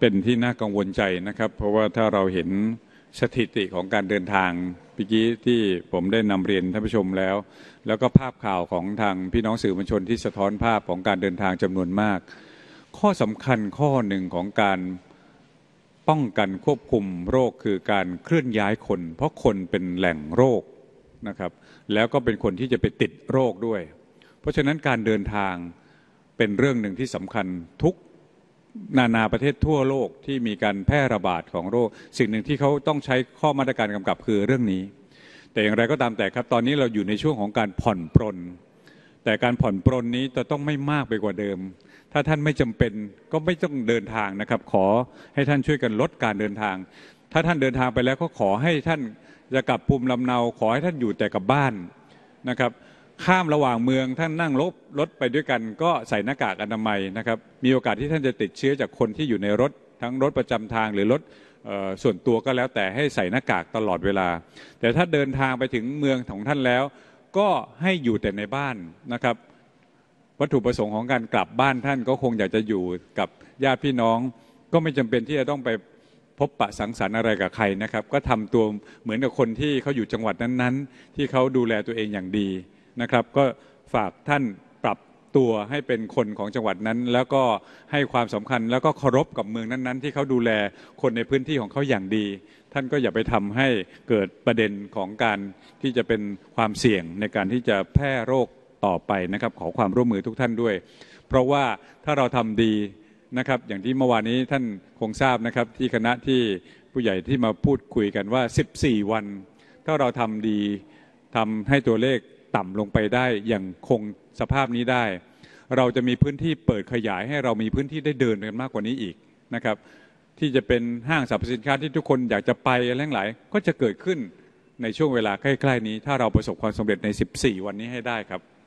เป็นที่น่ากังวลใจนะครับ เพราะว่าถ้าเราเห็นสถิติของการเดินทางเมื่อกี้ที่ผมได้นำเรียนท่านผู้ชมแล้ว แล้วก็ภาพข่าวของทางพี่น้องสื่อมวลชนที่สะท้อนภาพของการเดินทางจำนวนมาก ข้อสำคัญข้อหนึ่งของการป้องกันควบคุมโรคคือการเคลื่อนย้ายคน เพราะคนเป็นแหล่งโรคนะครับแล้วก็เป็นคนที่จะไปติดโรคด้วย เพราะฉะนั้นการเดินทางเป็นเรื่องหนึ่งที่สำคัญทุกนานาประเทศทั่วโลกที่มีการแพร่ระบาดของโรค สิ่งหนึ่งที่เขาต้องใช้ข้อมาตรการกำกับคือเรื่องนี้ แต่อย่างไรก็ตามแต่ครับตอนนี้เราอยู่ในช่วงของการผ่อนปรนแต่การผ่อนปรนนี้จะต้องไม่มากไปกว่าเดิม ถ้าท่านไม่จำเป็นก็ไม่ต้องเดินทางนะครับ ขอให้ท่านช่วยกันลดการเดินทาง ถ้าท่านเดินทางไปแล้วก็ขอให้ท่านจะกลับภูมิลำเนาขอให้ท่านอยู่แต่กับบ้านนะครับข้ามระหว่างเมืองท่านนั่งรถรถไปด้วยกัน ก็ใส่หน้ากากอนามัยนะครับ มีโอกาสที่ท่านจะติดเชื้อจากคนที่อยู่ในรถ ทั้งรถประจำทางหรือรถส่วนตัวก็แล้ว แต่ให้ใส่หน้ากากตลอดเวลา แต่ถ้าเดินทางไปถึงเมืองของท่านแล้ว ก็ให้อยู่แต่ในบ้านนะครับ วัตถุประสงค์ของการกลับบ้านท่านก็คงอยากจะอยู่กับญาติพี่น้อง ก็ไม่จำเป็นที่จะต้องไปพบปะสังสรรค์อะไรกับใครนะครับก็ทำตัวเหมือนกับคนที่เขาอยู่จังหวัดนั้นๆ ที่เขาดูแลตัวเองอย่างดีนะครับ ก็ฝากท่านปรับตัวให้เป็นคนของจังหวัดนั้น แล้วก็ให้ความสำคัญ แล้วก็เคารพกับเมืองนั้นๆ ที่เขาดูแลคนในพื้นที่ของเขาอย่างดี ท่านก็อย่าไปทำให้เกิดประเด็นของการที่จะเป็นความเสี่ยงในการที่จะแพร่โรคต่อไปนะครับขอความร่วมมือทุกท่านด้วย เพราะว่าถ้าเราทำดีนะครับอย่างที่เมื่อวานนี้ท่านคงทราบนะครับที่คณะที่ผู้ใหญ่ที่มาพูดคุยกันว่า 14 วันถ้าเราทำดี ทำให้ตัวเลขต่ำลงไปได้อย่างคงสภาพนี้ได้ เราจะมีพื้นที่เปิดขยายให้เรามีพื้นที่ได้เดินกันมากกว่านี้อีกนะครับ ที่จะเป็นห้างสรรพสินค้าที่ทุกคนอยากจะไปและหลายก็จะเกิดขึ้นในช่วงเวลาใกล้ ๆ นี้ ถ้าเราประสบความสำเร็จใน 14 วันนี้ให้ได้ครับ